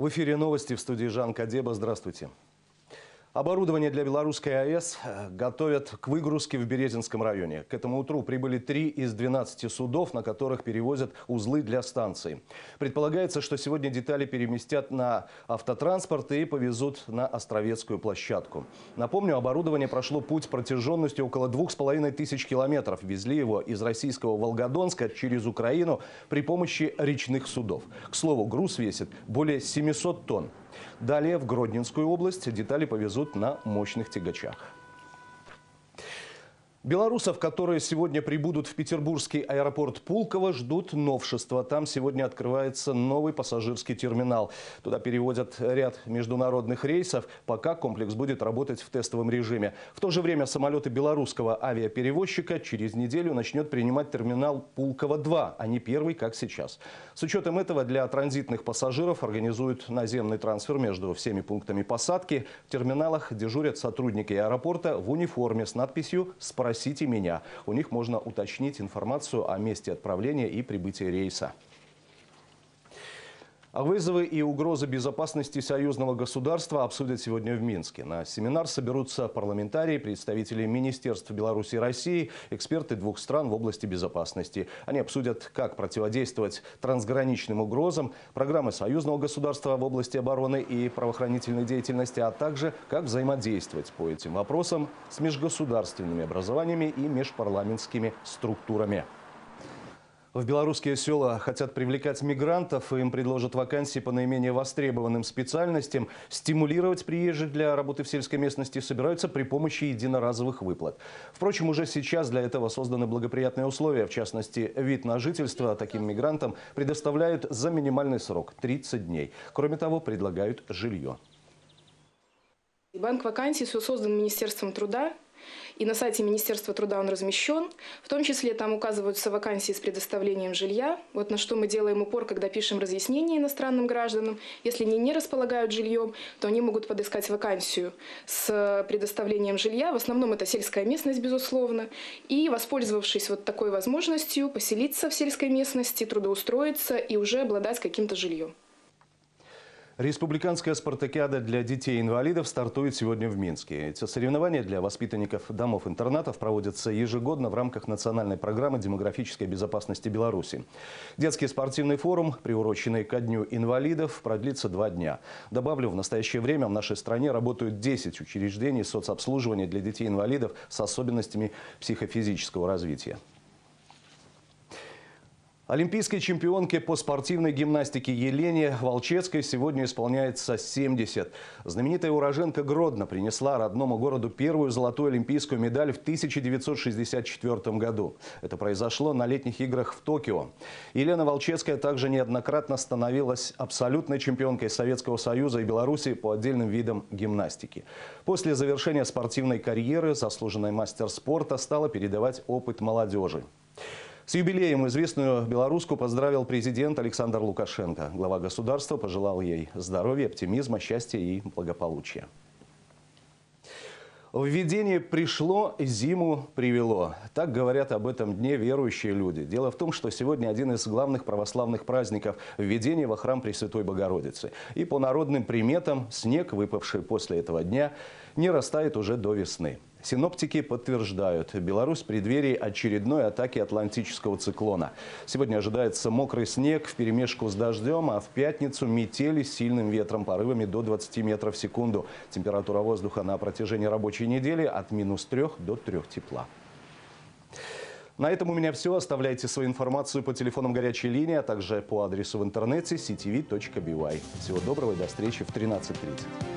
В эфире новости в студии Жан Кадеба. Здравствуйте. Оборудование для белорусской АЭС э, готовят к выгрузке в Березинском районе. К этому утру прибыли три из 12 судов, на которых перевозят узлы для станции. Предполагается, что сегодня детали переместят на автотранспорт и повезут на Островецкую площадку. Напомню, оборудование прошло путь протяженностью около половиной тысяч километров. Везли его из российского Волгодонска через Украину при помощи речных судов. К слову, груз весит более 700 тонн. Далее в Гродненскую область детали повезут на мощных тягачах. Белорусов, которые сегодня прибудут в петербургский аэропорт Пулково, ждут новшества. Там сегодня открывается новый пассажирский терминал. Туда переводят ряд международных рейсов, пока комплекс будет работать в тестовом режиме. В то же время самолеты белорусского авиаперевозчика через неделю начнет принимать терминал Пулково-2, а не первый, как сейчас. С учетом этого для транзитных пассажиров организуют наземный трансфер между всеми пунктами посадки. В терминалах дежурят сотрудники аэропорта в униформе с надписью «Справедливость» «Спросите меня». У них можно уточнить информацию о месте отправления и прибытия рейса. А вызовы и угрозы безопасности союзного государства обсудят сегодня в Минске. На семинар соберутся парламентарии, представители министерств Беларуси и России, эксперты двух стран в области безопасности. Они обсудят, как противодействовать трансграничным угрозам, программы союзного государства в области обороны и правоохранительной деятельности, а также как взаимодействовать по этим вопросам с межгосударственными образованиями и межпарламентскими структурами. В белорусские села хотят привлекать мигрантов, им предложат вакансии по наименее востребованным специальностям. Стимулировать приезжих для работы в сельской местности собираются при помощи единоразовых выплат. Впрочем, уже сейчас для этого созданы благоприятные условия. В частности, вид на жительство таким мигрантам предоставляют за минимальный срок – 30 дней. Кроме того, предлагают жилье. Банк вакансий создан Министерством труда и на сайте Министерства труда он размещен. В том числе там указываются вакансии с предоставлением жилья. Вот на что мы делаем упор, когда пишем разъяснение иностранным гражданам. Если они не располагают жильем, то они могут подыскать вакансию с предоставлением жилья. В основном это сельская местность, безусловно. И, воспользовавшись вот такой возможностью, поселиться в сельской местности, трудоустроиться и уже обладать каким-то жильем. Республиканская спартакиада для детей-инвалидов стартует сегодня в Минске. Эти соревнования для воспитанников домов-интернатов проводятся ежегодно в рамках национальной программы демографической безопасности Беларуси. Детский спортивный форум, приуроченный ко Дню инвалидов, продлится два дня. Добавлю, в настоящее время в нашей стране работают 10 учреждений соцобслуживания для детей-инвалидов с особенностями психофизического развития. Олимпийской чемпионке по спортивной гимнастике Елене Волчецкой сегодня исполняется 70. Знаменитая уроженка Гродно принесла родному городу первую золотую олимпийскую медаль в 1964 году. Это произошло на летних играх в Токио. Елена Волчецкая также неоднократно становилась абсолютной чемпионкой Советского Союза и Беларуси по отдельным видам гимнастики. После завершения спортивной карьеры заслуженный мастер спорта стала передавать опыт молодежи. С юбилеем известную белоруску поздравил президент Александр Лукашенко. Глава государства пожелал ей здоровья, оптимизма, счастья и благополучия. Введение пришло, зиму привело. Так говорят об этом дне верующие люди. Дело в том, что сегодня один из главных православных праздников – введение во храм Пресвятой Богородицы. И по народным приметам снег, выпавший после этого дня, не растает уже до весны. Синоптики подтверждают, Беларусь в преддверии очередной атаки атлантического циклона. Сегодня ожидается мокрый снег в перемешку с дождем, а в пятницу метели с сильным ветром, порывами до 20 метров в секунду. Температура воздуха на протяжении рабочей недели от минус 3 до 3 тепла. На этом у меня все. Оставляйте свою информацию по телефонам горячей линии, а также по адресу в интернете ctv.by. Всего доброго и до встречи в 13.30.